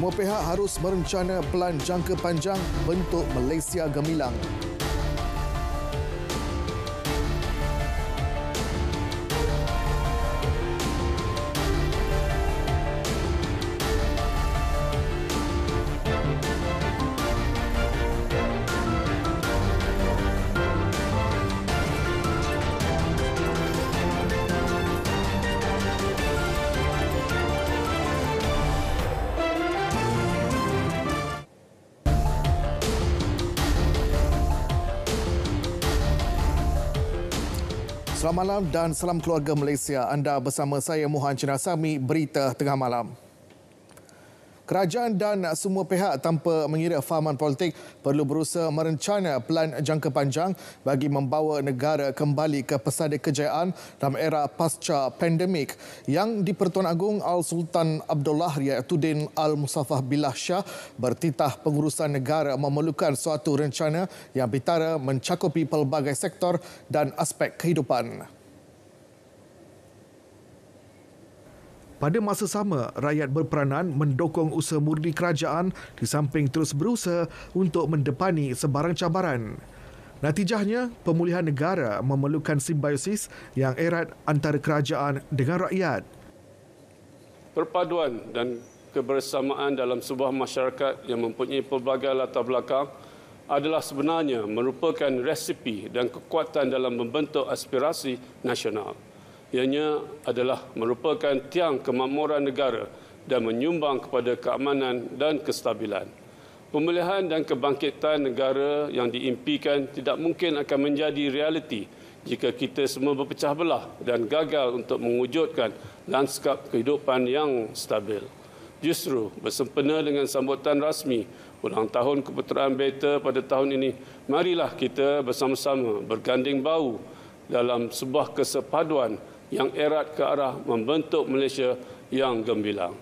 Semua pihak harus merencana pelan jangka panjang bentuk Malaysia Gemilang. Selamat malam dan salam keluarga Malaysia. Anda bersama saya Mohan Chinasami, Berita Tengah Malam. Kerajaan dan semua pihak tanpa mengira fahaman politik perlu berusaha merencana pelan jangka panjang bagi membawa negara kembali ke pesada kejayaan dalam era pasca pandemik yang di-Pertuan Agong Al-Sultan Abdullah Riayatuddin Al-Musafah Billah Shah bertitah pengurusan negara memerlukan suatu rencana yang bitara mencakupi pelbagai sektor dan aspek kehidupan. Pada masa sama, rakyat berperanan mendukung usaha murni kerajaan di samping terus berusaha untuk mendepani sebarang cabaran. Natijahnya, pemulihan negara memerlukan simbiosis yang erat antara kerajaan dengan rakyat. Perpaduan dan kebersamaan dalam sebuah masyarakat yang mempunyai pelbagai latar belakang adalah sebenarnya merupakan resipi dan kekuatan dalam membentuk aspirasi nasional ianya adalah merupakan tiang kemakmuran negara dan menyumbang kepada keamanan dan kestabilan. Pemulihan dan kebangkitan negara yang diimpikan tidak mungkin akan menjadi realiti jika kita semua berpecah belah dan gagal untuk mewujudkan lanskap kehidupan yang stabil. Justru bersempena dengan sambutan rasmi ulang tahun keputeraan beta pada tahun ini, marilah kita bersama-sama berganding bahu dalam sebuah kesepaduan yang erat ke arah membentuk Malaysia yang gemilang.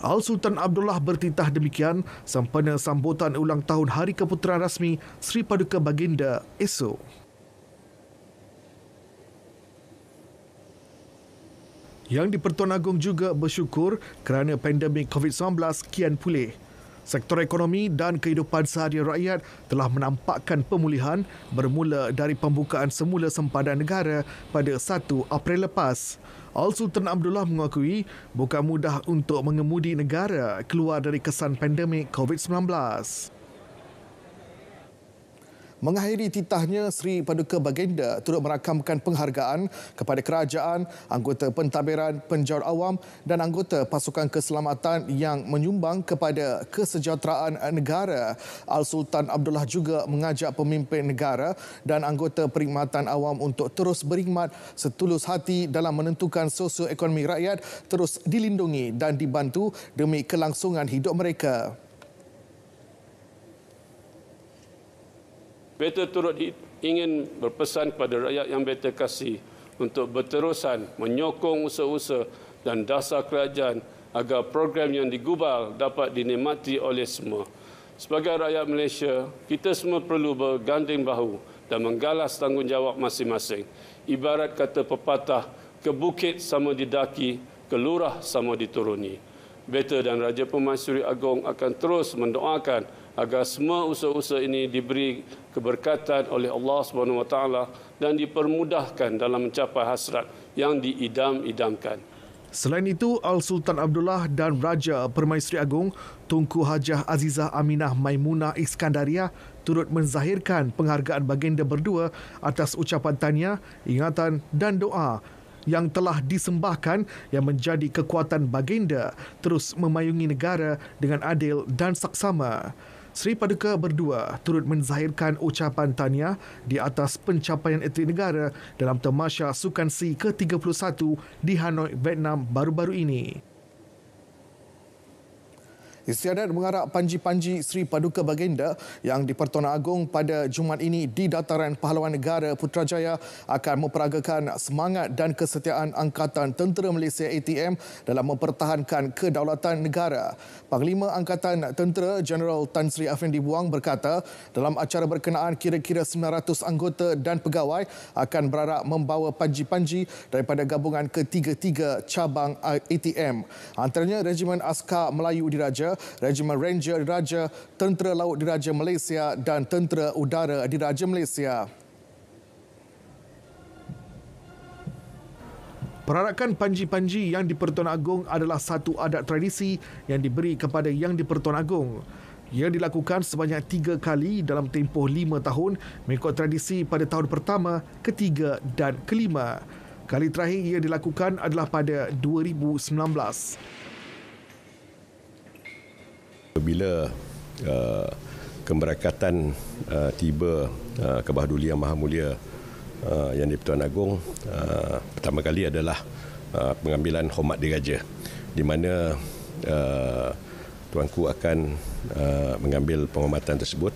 Al Sultan Abdullah bertitah demikian sempena sambutan ulang tahun Hari Keputeraan Rasmi Sri Paduka Baginda esok. Yang di Pertuan Agong juga bersyukur kerana pandemik COVID-19 kian pulih. Sektor ekonomi dan kehidupan sehari rakyat telah menampakkan pemulihan bermula dari pembukaan semula sempadan negara pada 1 April lepas. Al-Sultan Abdullah mengakui bukan mudah untuk mengemudi negara keluar dari kesan pandemik COVID-19 mengakhiri titahnya Sri Paduka Baginda turut merakamkan penghargaan kepada kerajaan, anggota pentadbiran, penjawat awam dan anggota pasukan keselamatan yang menyumbang kepada kesejahteraan negara. Al-Sultan Abdullah juga mengajak pemimpin negara dan anggota perkhidmatan awam untuk terus berkhidmat setulus hati dalam menentukan sosioekonomi rakyat terus dilindungi dan dibantu demi kelangsungan hidup mereka. Beta turut ingin berpesan kepada rakyat yang beta kasih untuk berterusan menyokong usaha-usaha dan dasar kerajaan agar program yang digubal dapat dinikmati oleh semua. Sebagai rakyat Malaysia, kita semua perlu berganding bahu dan menggalas tanggungjawab masing-masing. Ibarat kata pepatah, ke bukit sama didaki, ke lurah sama dituruni. Beta dan Raja Pemansuri Agong akan terus mendoakan agar semua usaha-usaha ini diberi keberkatan oleh Allah Subhanahu wa taala dan dipermudahkan dalam mencapai hasrat yang diidam-idamkan. Selain itu, Al Sultan Abdullah dan Raja Permaisuri Agung Tunku Hajah Azizah Aminah Maimuna Iskandaria turut menzahirkan penghargaan baginda berdua atas ucapan tanya, ingatan dan doa yang telah disembahkan yang menjadi kekuatan baginda terus memayungi negara dengan adil dan saksama. Sri Paduka berdua turut menzahirkan ucapan tanya di atas pencapaian etnik negara dalam temasya Sukan C ke-31 di Hanoi, Vietnam baru-baru ini. Istiadat mengarak panji-panji Sri Paduka Baginda yang di Pertuan Agong pada Jumaat ini di Dataran Pahlawan Negara Putrajaya akan memperagakan semangat dan kesetiaan Angkatan Tentera Malaysia ATM dalam mempertahankan kedaulatan negara. Panglima Angkatan Tentera General Tan Sri Afendi Buang berkata dalam acara berkenaan kira-kira 900 anggota dan pegawai akan berarak membawa panji-panji daripada gabungan ketiga-tiga cabang ATM. Antaranya Regimen Askar Melayu Diraja Regimen Ranger Diraja, Tentera Laut Diraja Malaysia dan Tentera Udara Diraja Malaysia. Perarakan panji-panji Yang di-Pertuan Agong adalah satu adat tradisi yang diberi kepada Yang di-Pertuan Agong. Ia dilakukan sebanyak tiga kali dalam tempoh lima tahun mengikut tradisi pada tahun pertama, ketiga dan kelima. Kali terakhir ia dilakukan adalah pada 2019. Bila uh, kemberakatan uh, tiba uh, ke Bahaduli Yang Maha Mulia uh, Yang di-Pertuan Agong, uh, pertama kali adalah uh, pengambilan hormat diraja di mana uh, Tuanku akan uh, mengambil penghormatan tersebut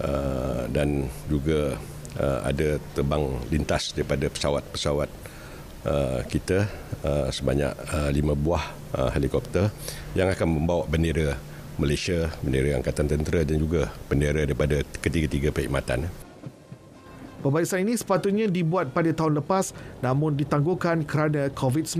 uh, dan juga uh, ada terbang lintas daripada pesawat-pesawat uh, kita uh, sebanyak uh, lima buah uh, helikopter yang akan membawa bendera Malaysia, bendera Angkatan Tentera dan juga bendera daripada ketiga-tiga perkhidmatan. Pembalasan ini sepatutnya dibuat pada tahun lepas namun ditangguhkan kerana COVID-19.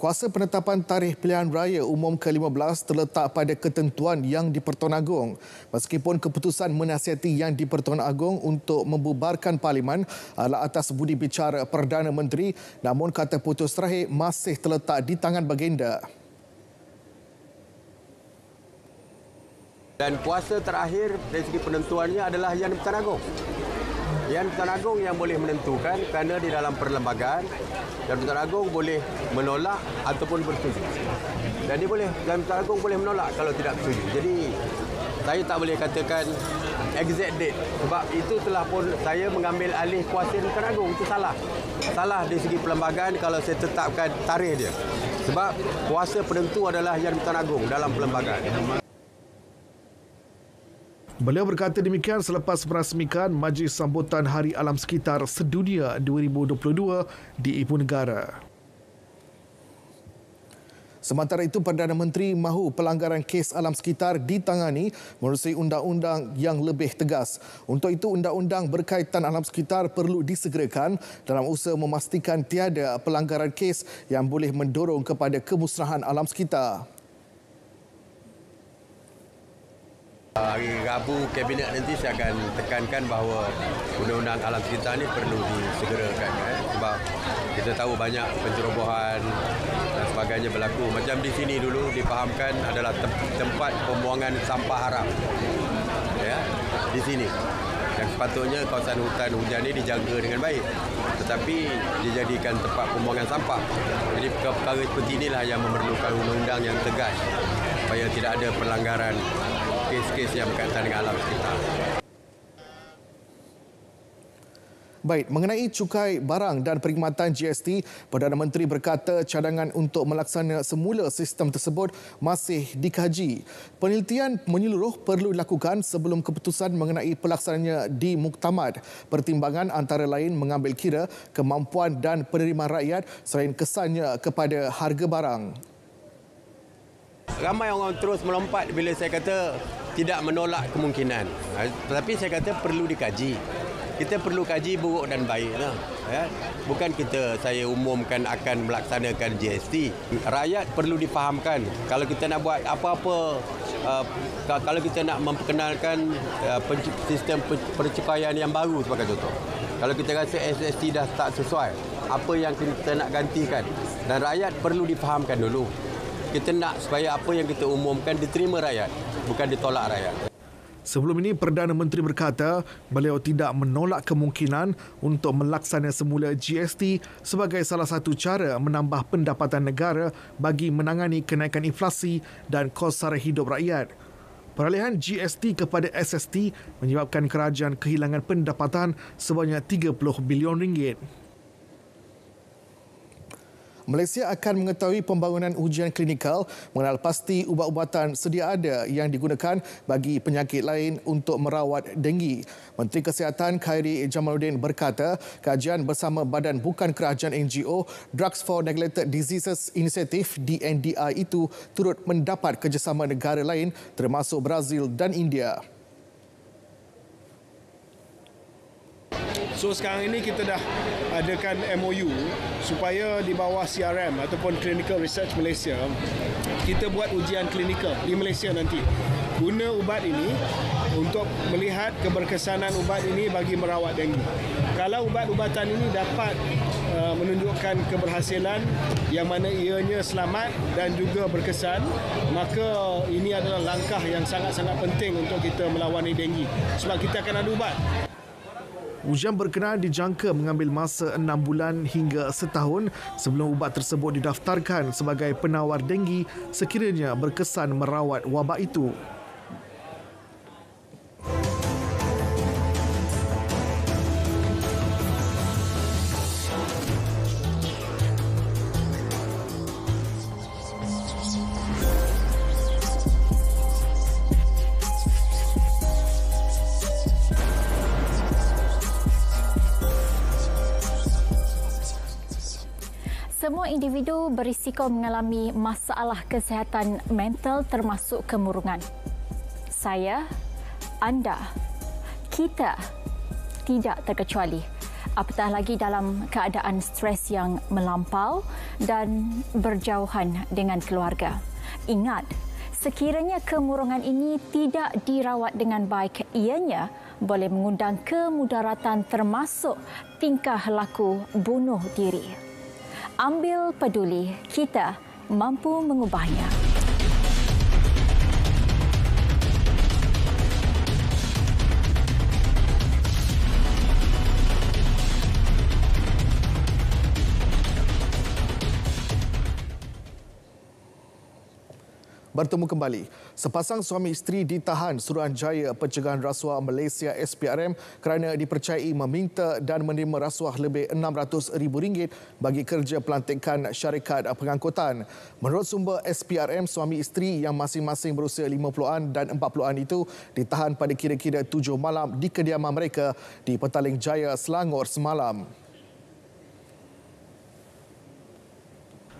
Kuasa penetapan tarikh pilihan raya umum ke-15 terletak pada ketentuan yang di-Pertuan Agong. Meskipun keputusan menasihati yang di-Pertuan Agong untuk membubarkan parlimen adalah atas budi bicara Perdana Menteri, namun kata putus terakhir masih terletak di tangan baginda. Dan kuasa terakhir dari segi penentuannya adalah Yang Pertuan Agong. Yang Pertuan Agong yang boleh menentukan kerana di dalam perlembagaan Yang Pertuan Agong boleh menolak ataupun bersetuju. Dan dia boleh, Yang Pertuan Agong boleh menolak kalau tidak bersetuju. Jadi saya tak boleh katakan exact date sebab itu telah pun saya mengambil alih kuasa Yang Pertuan Agong. Itu salah. Salah dari segi perlembagaan kalau saya tetapkan tarikh dia. Sebab kuasa penentu adalah Yang Pertuan Agong dalam perlembagaan. Beliau berkata demikian selepas merasmikan Majlis Sambutan Hari Alam Sekitar Sedunia 2022 di Ibu Negara. Sementara itu, Perdana Menteri mahu pelanggaran kes alam sekitar ditangani menerusi undang-undang yang lebih tegas. Untuk itu, undang-undang berkaitan alam sekitar perlu disegerakan dalam usaha memastikan tiada pelanggaran kes yang boleh mendorong kepada kemusnahan alam sekitar. Ah, hari Rabu Kabinet nanti saya akan tekankan bahawa undang-undang alam sekitar ini perlu disegerakan eh? sebab kita tahu banyak pencerobohan dan sebagainya berlaku. Macam di sini dulu dipahamkan adalah tempat pembuangan sampah haram ya? di sini. Yang sepatutnya kawasan hutan hujan ini dijaga dengan baik. Tetapi dijadikan tempat pembuangan sampah. Jadi perkara seperti inilah yang memerlukan undang-undang yang tegas supaya tidak ada pelanggaran kes-kes yang berkaitan dengan alam sekitar. Baik, mengenai cukai barang dan perkhidmatan GST, Perdana Menteri berkata cadangan untuk melaksana semula sistem tersebut masih dikaji. Penelitian menyeluruh perlu dilakukan sebelum keputusan mengenai pelaksananya di muktamad. Pertimbangan antara lain mengambil kira kemampuan dan penerimaan rakyat selain kesannya kepada harga barang ramai orang terus melompat bila saya kata tidak menolak kemungkinan. Ha, tetapi saya kata perlu dikaji. Kita perlu kaji buruk dan baik. Lah, ya. Bukan kita saya umumkan akan melaksanakan GST. Rakyat perlu dipahamkan. Kalau kita nak buat apa-apa, uh, kalau kita nak memperkenalkan uh, sistem percepayan yang baru sebagai contoh. Kalau kita rasa SST dah tak sesuai, apa yang kita nak gantikan? Dan rakyat perlu dipahamkan dulu. Kita nak supaya apa yang kita umumkan diterima rakyat, bukan ditolak rakyat. Sebelum ini, Perdana Menteri berkata beliau tidak menolak kemungkinan untuk melaksana semula GST sebagai salah satu cara menambah pendapatan negara bagi menangani kenaikan inflasi dan kos sara hidup rakyat. Peralihan GST kepada SST menyebabkan kerajaan kehilangan pendapatan sebanyak 30 bilion ringgit. Malaysia akan mengetahui pembangunan ujian klinikal mengenal pasti ubat-ubatan sedia ada yang digunakan bagi penyakit lain untuk merawat denggi. Menteri Kesihatan Khairi Jamaluddin berkata, kajian bersama Badan Bukan Kerajaan NGO Drugs for Neglected Diseases Initiative DNDI itu turut mendapat kerjasama negara lain termasuk Brazil dan India. So sekarang ini kita dah adakan MOU supaya di bawah CRM ataupun Clinical Research Malaysia kita buat ujian klinikal di Malaysia nanti guna ubat ini untuk melihat keberkesanan ubat ini bagi merawat dengue. Kalau ubat-ubatan ini dapat uh, menunjukkan keberhasilan yang mana ianya selamat dan juga berkesan, maka ini adalah langkah yang sangat-sangat penting untuk kita melawan dengue. Sebab kita akan ada ubat. Ujian berkenaan dijangka mengambil masa enam bulan hingga setahun sebelum ubat tersebut didaftarkan sebagai penawar denggi sekiranya berkesan merawat wabak itu. semua individu berisiko mengalami masalah kesihatan mental termasuk kemurungan. Saya, anda, kita tidak terkecuali. Apatah lagi dalam keadaan stres yang melampau dan berjauhan dengan keluarga. Ingat, sekiranya kemurungan ini tidak dirawat dengan baik, ianya boleh mengundang kemudaratan termasuk tingkah laku bunuh diri. Ambil peduli, kita mampu mengubahnya. bertemu kembali. Sepasang suami isteri ditahan Suruhanjaya Pencegahan Rasuah Malaysia SPRM kerana dipercayai meminta dan menerima rasuah lebih RM600,000 bagi kerja pelantikan syarikat pengangkutan. Menurut sumber SPRM, suami isteri yang masing-masing berusia 50-an dan 40-an itu ditahan pada kira-kira 7 malam di kediaman mereka di Petaling Jaya, Selangor semalam.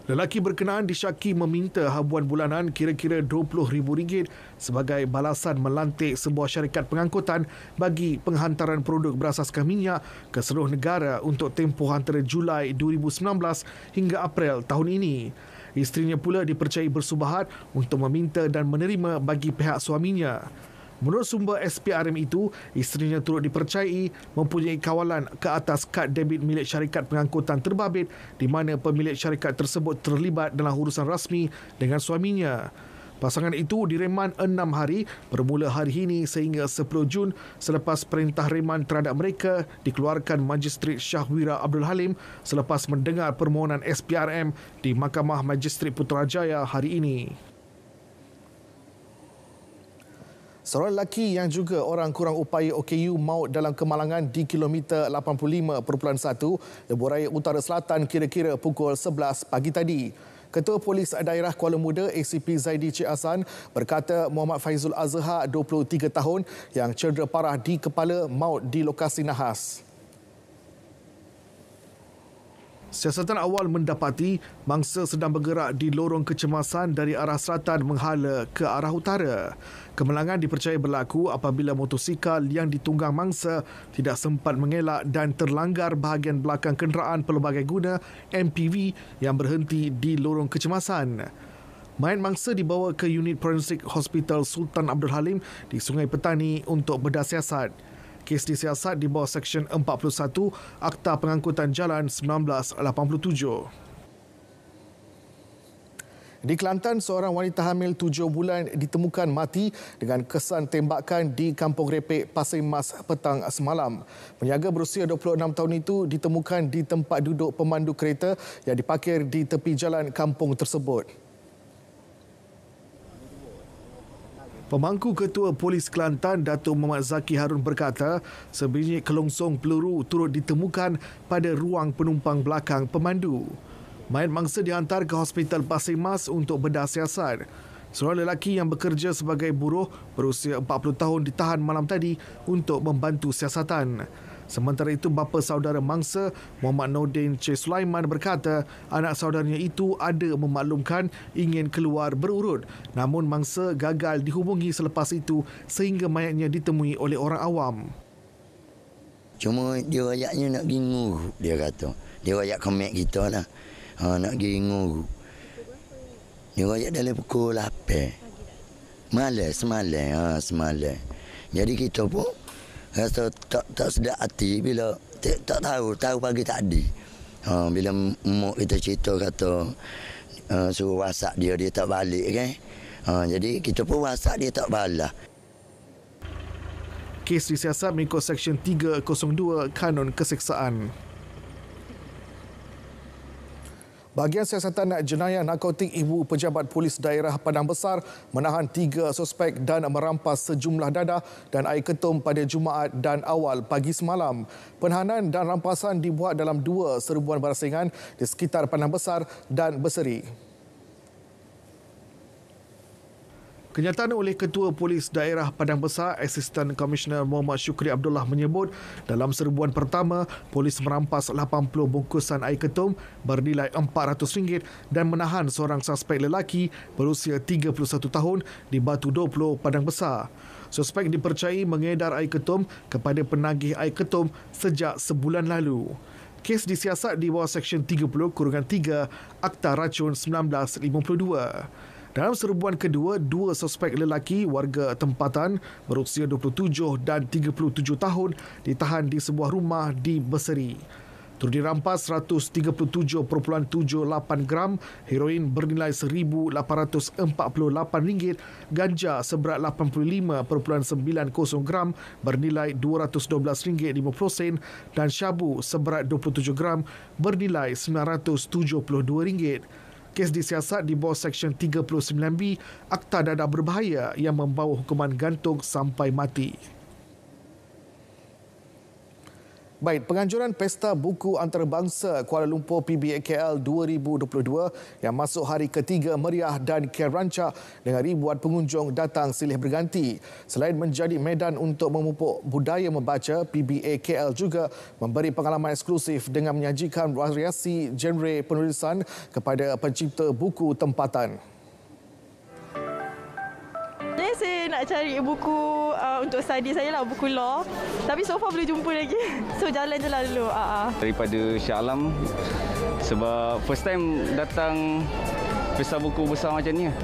Lelaki berkenaan disyaki meminta habuan bulanan kira-kira RM20,000 sebagai balasan melantik sebuah syarikat pengangkutan bagi penghantaran produk berasaskan minyak ke seluruh negara untuk tempoh antara Julai 2019 hingga April tahun ini. Isterinya pula dipercayai bersubahat untuk meminta dan menerima bagi pihak suaminya. Menurut sumber SPRM itu, isterinya turut dipercayai mempunyai kawalan ke atas kad debit milik syarikat pengangkutan terbabit di mana pemilik syarikat tersebut terlibat dalam urusan rasmi dengan suaminya. Pasangan itu direman enam hari bermula hari ini sehingga 10 Jun selepas perintah reman terhadap mereka dikeluarkan Magistrate Wira Abdul Halim selepas mendengar permohonan SPRM di Mahkamah Magistrate Putrajaya hari ini. Seorang lelaki yang juga orang kurang upaya OKU maut dalam kemalangan di kilometer 85.1 Lebuh Raya Utara Selatan kira-kira pukul 11 pagi tadi. Ketua Polis Daerah Kuala Muda ACP Zaidi Cik Hassan berkata Muhammad Faizul Azhar 23 tahun yang cedera parah di kepala maut di lokasi nahas. siasatan awal mendapati mangsa sedang bergerak di lorong kecemasan dari arah selatan menghala ke arah utara. Kemenangan dipercayai berlaku apabila motosikal yang ditunggang mangsa tidak sempat mengelak dan terlanggar bahagian belakang kenderaan pelbagai guna MPV yang berhenti di lorong kecemasan. Mayat mangsa dibawa ke unit forensik Hospital Sultan Abdul Halim di Sungai Petani untuk bedah siasat kes disiasat di bawah Seksyen 41 Akta Pengangkutan Jalan 1987. Di Kelantan, seorang wanita hamil tujuh bulan ditemukan mati dengan kesan tembakan di Kampung Repek, Pasir Mas petang semalam. Penyaga berusia 26 tahun itu ditemukan di tempat duduk pemandu kereta yang dipakir di tepi jalan kampung tersebut. Pemangku Ketua Polis Kelantan Dato Muhammad Zaki Harun berkata, sebiji kelongsong peluru turut ditemukan pada ruang penumpang belakang pemandu. Mayat mangsa dihantar ke Hospital Pasir Mas untuk bedah siasat. Seorang lelaki yang bekerja sebagai buruh berusia 40 tahun ditahan malam tadi untuk membantu siasatan. Sementara itu, bapa saudara mangsa Muhammad Nordin C. Sulaiman berkata anak saudaranya itu ada memaklumkan ingin keluar berurut. Namun mangsa gagal dihubungi selepas itu sehingga mayatnya ditemui oleh orang awam. Cuma dia rakyatnya nak pergi nguru, dia kata. Dia rakyat kemek kita lah. Ha, nak pergi nguru. Dia rakyat dalam pukul 8. malas, semalam. Ha, Jadi kita pun rasa tak tak sedap hati bila tak, tak tahu tahu pagi tadi ha bila mak kita cerita kata uh, suruh wasak dia dia tak balik kan ha jadi kita pun wasak dia tak balas kes disiasat mengikut Seksyen 302 Kanun Keseksaan. Bahagian Siasatan Jenayah Narkotik Ibu Pejabat Polis Daerah Padang Besar menahan tiga suspek dan merampas sejumlah dadah dan air ketum pada Jumaat dan awal pagi semalam. Penahanan dan rampasan dibuat dalam dua serbuan barasingan di sekitar Padang Besar dan Berseri. Kenyataan oleh Ketua Polis Daerah Padang Besar, Asisten Komisioner Muhammad Syukri Abdullah menyebut, dalam serbuan pertama, polis merampas 80 bungkusan air ketum bernilai RM400 dan menahan seorang suspek lelaki berusia 31 tahun di Batu 20 Padang Besar. Suspek dipercayai mengedar air ketum kepada penagih air ketum sejak sebulan lalu. Kes disiasat di bawah Seksyen 30 Kurungan 3 Akta Racun 1952. Dalam serbuan kedua, dua suspek lelaki warga tempatan berusia 27 dan 37 tahun ditahan di sebuah rumah di Berseri. Turut dirampas 137.78 gram heroin bernilai RM1,848, ganja seberat 85.90 gram bernilai RM212.50 dan syabu seberat 27 gram bernilai RM972 kes disiasat di bawah Seksyen 39B Akta Dada Berbahaya yang membawa hukuman gantung sampai mati. Baik, penganjuran Pesta Buku Antarabangsa Kuala Lumpur PBAKL 2022 yang masuk hari ketiga meriah dan rancak dengan ribuan pengunjung datang silih berganti. Selain menjadi medan untuk memupuk budaya membaca, PBAKL juga memberi pengalaman eksklusif dengan menyajikan variasi genre penulisan kepada pencipta buku tempatan saya nak cari buku uh, untuk study saya lah, buku law. Tapi so far belum jumpa lagi. So jalan je lah dulu. Uh-huh. Daripada Shah Alam, sebab first time datang pesta buku besar macam ni. Lah.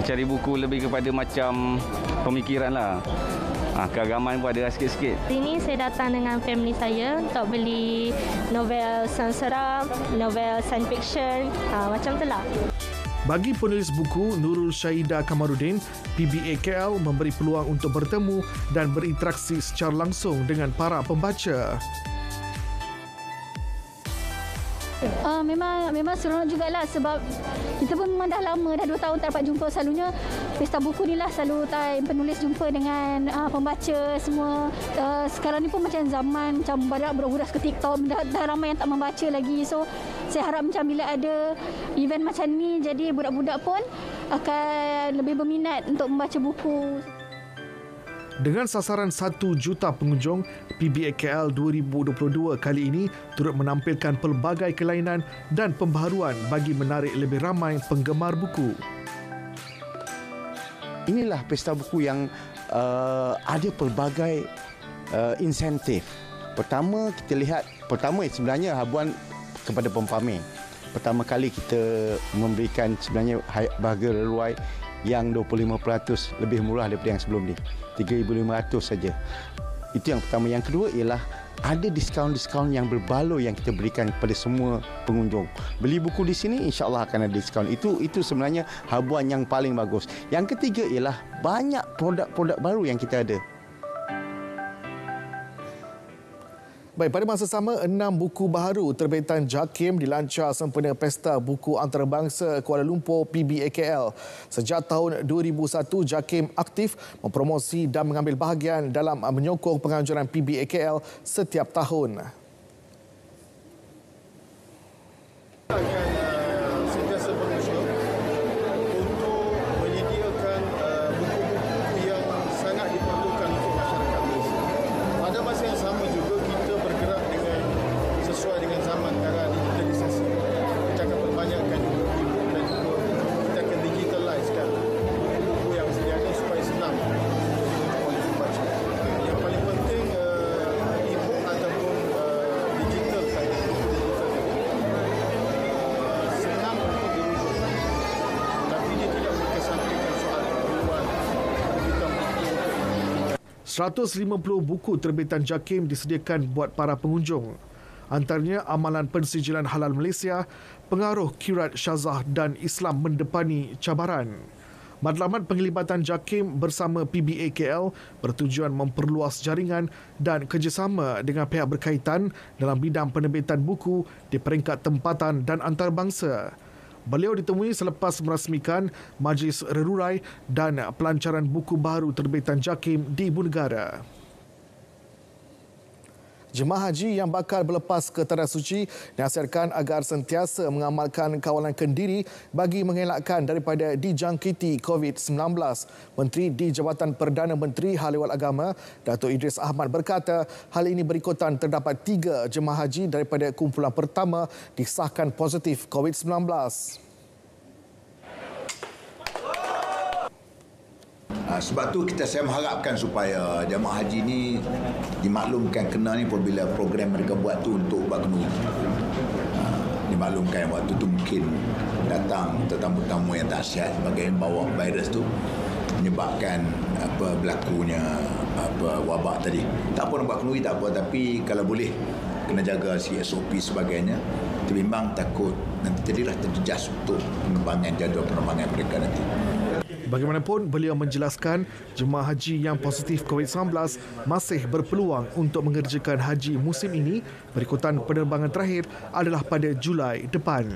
mencari buku lebih kepada macam pemikiran lah. Ha, ah, keagaman pun ada lah sikit-sikit. Ini saya datang dengan family saya untuk beli novel sansara, novel science fiction, ha, macam tu lah. Bagi penulis buku Nurul Syahida Kamarudin, PBA KL memberi peluang untuk bertemu dan berinteraksi secara langsung dengan para pembaca. Uh, memang memang seronok juga lah sebab kita pun memang dah lama, dah dua tahun tak dapat jumpa. Selalunya pesta buku ni lah selalu time penulis jumpa dengan uh, pembaca semua. Uh, sekarang ni pun macam zaman macam banyak berhuras ke TikTok, dah, dah ramai yang tak membaca lagi. So saya harap macam bila ada event macam ni jadi budak-budak pun akan lebih berminat untuk membaca buku. Dengan sasaran 1 juta pengunjung, PBAKL 2022 kali ini turut menampilkan pelbagai kelainan dan pembaharuan bagi menarik lebih ramai penggemar buku. Inilah pesta buku yang uh, ada pelbagai uh, insentif. Pertama kita lihat pertama sebenarnya habuan kepada pempamer. Pertama kali kita memberikan sebenarnya harga leluai yang 25% lebih murah daripada yang sebelum ni. 3500 saja. Itu yang pertama. Yang kedua ialah ada diskaun-diskaun yang berbaloi yang kita berikan kepada semua pengunjung. Beli buku di sini insya-Allah akan ada diskaun. Itu itu sebenarnya habuan yang paling bagus. Yang ketiga ialah banyak produk-produk baru yang kita ada. Baik, pada masa sama, enam buku baru terbitan JAKIM dilancar sempena Pesta Buku Antarabangsa Kuala Lumpur PBAKL. Sejak tahun 2001, JAKIM aktif mempromosi dan mengambil bahagian dalam menyokong penganjuran PBAKL setiap tahun. 150 buku terbitan JAKIM disediakan buat para pengunjung. Antaranya Amalan Pensijilan Halal Malaysia, Pengaruh Kirat Syazah dan Islam Mendepani Cabaran. Matlamat penglibatan JAKIM bersama PBAKL bertujuan memperluas jaringan dan kerjasama dengan pihak berkaitan dalam bidang penerbitan buku di peringkat tempatan dan antarabangsa. Beliau ditemui selepas merasmikan Majlis Rerurai dan pelancaran buku baru terbitan JAKIM di Ibu Negara. Jemaah haji yang bakal berlepas ke Tanah Suci nasihatkan agar sentiasa mengamalkan kawalan kendiri bagi mengelakkan daripada dijangkiti COVID-19. Menteri di Jabatan Perdana Menteri Haliwal Agama, Datuk Idris Ahmad berkata hal ini berikutan terdapat tiga jemaah haji daripada kumpulan pertama disahkan positif COVID-19. Ah, sebab tu kita saya mengharapkan supaya jemaah haji ni dimaklumkan kena ni apabila program mereka buat tu untuk buat kenuri. Ah, dimaklumkan yang waktu tu mungkin datang tetamu tamu yang tak sihat sebagai bawa virus tu menyebabkan apa berlakunya apa wabak tadi. Tak pun buat kenuri tak apa tapi kalau boleh kena jaga si SOP sebagainya terbimbang takut nanti jadilah terjejas untuk penerbangan jadual penerbangan mereka nanti. Bagaimanapun, beliau menjelaskan jemaah haji yang positif COVID-19 masih berpeluang untuk mengerjakan haji musim ini berikutan penerbangan terakhir adalah pada Julai depan.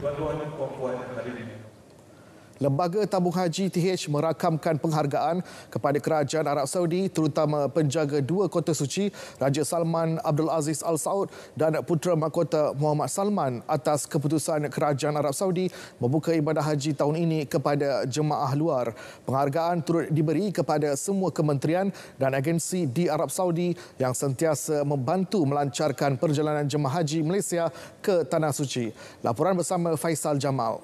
Lembaga Tabung Haji TH merakamkan penghargaan kepada Kerajaan Arab Saudi terutama penjaga dua kota suci Raja Salman Abdul Aziz Al Saud dan putera mahkota Muhammad Salman atas keputusan Kerajaan Arab Saudi membuka ibadah haji tahun ini kepada jemaah luar. Penghargaan turut diberi kepada semua kementerian dan agensi di Arab Saudi yang sentiasa membantu melancarkan perjalanan jemaah haji Malaysia ke tanah suci. Laporan bersama Faisal Jamal.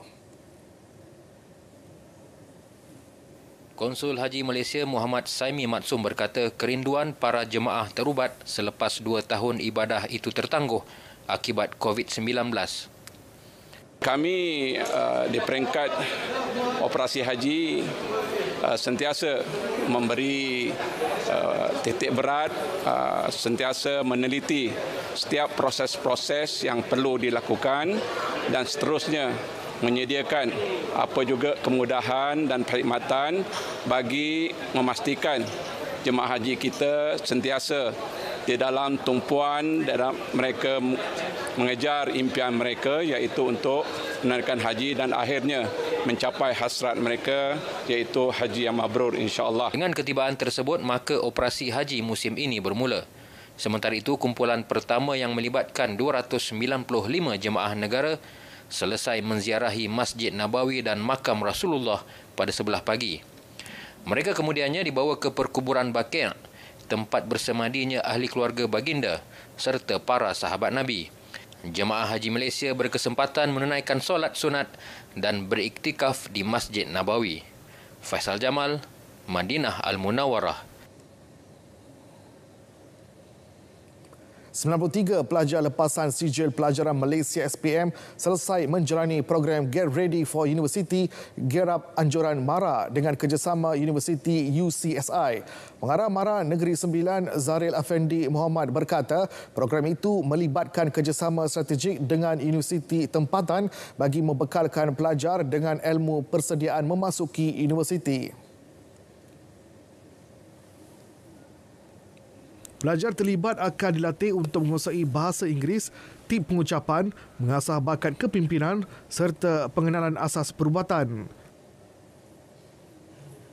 Konsul Haji Malaysia Muhammad Saimi Matsum berkata kerinduan para jemaah terubat selepas dua tahun ibadah itu tertangguh akibat COVID-19. Kami uh, di peringkat operasi haji uh, sentiasa memberi uh, titik berat, uh, sentiasa meneliti setiap proses-proses yang perlu dilakukan dan seterusnya menyediakan apa juga kemudahan dan perkhidmatan bagi memastikan jemaah haji kita sentiasa di dalam tumpuan dalam mereka mengejar impian mereka iaitu untuk menunaikan haji dan akhirnya mencapai hasrat mereka iaitu haji yang mabrur insyaallah. Dengan ketibaan tersebut maka operasi haji musim ini bermula. Sementara itu kumpulan pertama yang melibatkan 295 jemaah negara selesai menziarahi Masjid Nabawi dan makam Rasulullah pada sebelah pagi. Mereka kemudiannya dibawa ke perkuburan Baqi', tempat bersemadinya ahli keluarga baginda serta para sahabat Nabi. Jemaah Haji Malaysia berkesempatan menunaikan solat sunat dan beriktikaf di Masjid Nabawi. Faisal Jamal, Madinah Al-Munawarah, 93 pelajar lepasan sijil pelajaran Malaysia SPM selesai menjalani program Get Ready for University Gerap Anjuran MARA dengan kerjasama Universiti UCSI. Pengarah MARA Negeri Sembilan Zaril Afendi Muhammad berkata program itu melibatkan kerjasama strategik dengan universiti tempatan bagi membekalkan pelajar dengan ilmu persediaan memasuki universiti. Pelajar terlibat akan dilatih untuk menguasai bahasa Inggeris, tip pengucapan, mengasah bakat kepimpinan serta pengenalan asas perubatan.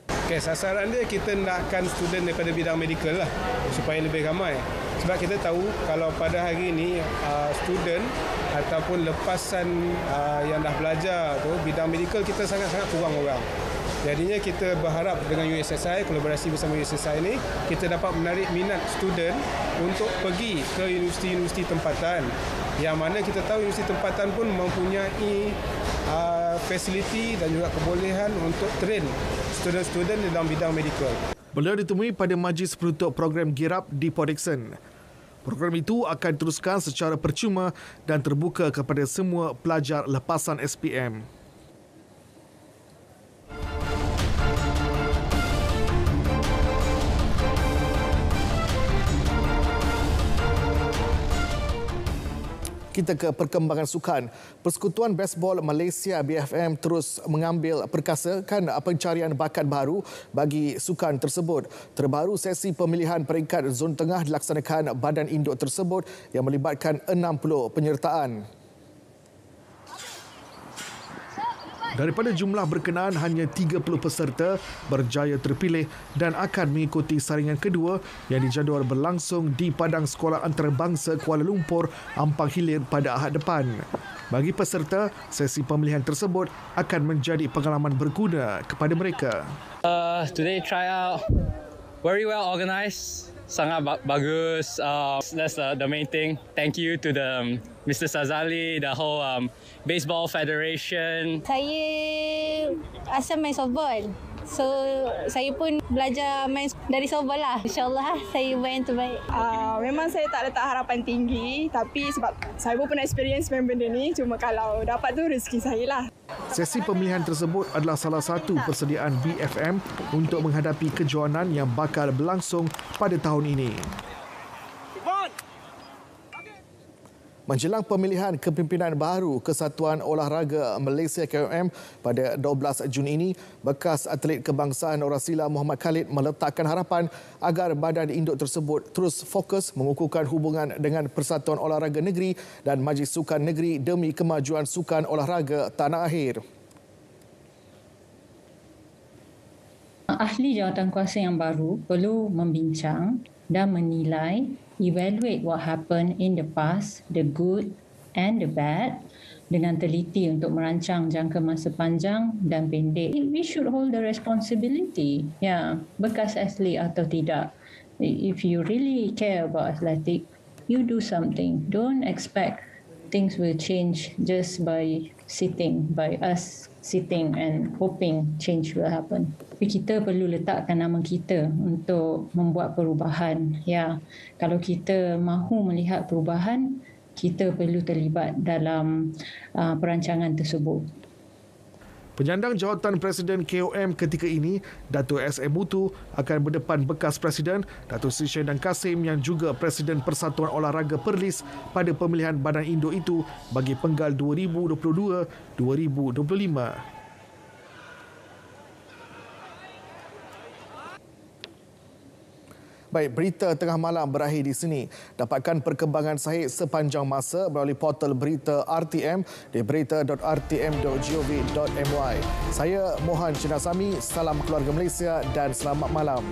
Okay, sasaran dia kita nakkan student daripada bidang medical lah supaya lebih ramai. Sebab kita tahu kalau pada hari ini ah, student ataupun lepasan ah, yang dah belajar tu bidang medical kita sangat-sangat kurang orang. Jadinya kita berharap dengan USSI, kolaborasi bersama USSI ini, kita dapat menarik minat student untuk pergi ke universiti-universiti tempatan. Yang mana kita tahu universiti tempatan pun mempunyai uh, fasiliti dan juga kebolehan untuk train student-student dalam bidang medical. Beliau ditemui pada majlis penutup program girap di Port Dixon. Program itu akan diteruskan secara percuma dan terbuka kepada semua pelajar lepasan SPM. kita ke perkembangan sukan. Persekutuan Baseball Malaysia BFM terus mengambil perkasa kan uh, pencarian bakat baru bagi sukan tersebut. Terbaru sesi pemilihan peringkat zon tengah dilaksanakan badan induk tersebut yang melibatkan 60 penyertaan. Daripada jumlah berkenaan, hanya 30 peserta berjaya terpilih dan akan mengikuti saringan kedua yang dijadual berlangsung di Padang Sekolah Antarabangsa Kuala Lumpur, Ampang Hilir pada ahad depan. Bagi peserta, sesi pemilihan tersebut akan menjadi pengalaman berguna kepada mereka. Uh, today try out very well organized sangat ba- bagus. Uh, that's uh, the main thing. Thank you to the um, Mr. Sazali, the whole um, baseball federation. Saya asal main softball. So saya pun belajar main dari softball lah. InsyaAllah saya main yang terbaik. Uh, memang saya tak letak harapan tinggi tapi sebab saya pun pernah experience main benda ni. Cuma kalau dapat tu rezeki saya lah. Sesi pemilihan tersebut adalah salah satu persediaan BFM untuk menghadapi kejohanan yang bakal berlangsung pada tahun ini. menjelang pemilihan kepimpinan baru Kesatuan Olahraga Malaysia KOM pada 12 Jun ini, bekas atlet kebangsaan Orasila Muhammad Khalid meletakkan harapan agar badan induk tersebut terus fokus mengukuhkan hubungan dengan Persatuan Olahraga Negeri dan Majlis Sukan Negeri demi kemajuan sukan olahraga tanah air. Ahli Jawatankuasa yang baru perlu membincang dan menilai, evaluate what happened in the past, the good and the bad, dengan teliti untuk merancang jangka masa panjang dan pendek. We should hold the responsibility, ya, yeah, bekas asli atau tidak. If you really care about athletic, you do something. Don't expect things will change just by sitting, by us sitting and hoping change will happen. Tapi kita perlu letakkan nama kita untuk membuat perubahan. Ya, kalau kita mahu melihat perubahan, kita perlu terlibat dalam uh, perancangan tersebut. Penyandang jawatan Presiden KOM ketika ini, Dato SM Mutu akan berdepan bekas Presiden Dato Sri Syedang Kasim yang juga Presiden Persatuan Olahraga Perlis pada pemilihan Badan Indo itu bagi penggal 2022-2025. Baik, berita tengah malam berakhir di sini. Dapatkan perkembangan sahih sepanjang masa melalui portal berita RTM di berita.rtm.gov.my. Saya Mohan Chinasami, salam keluarga Malaysia dan selamat malam.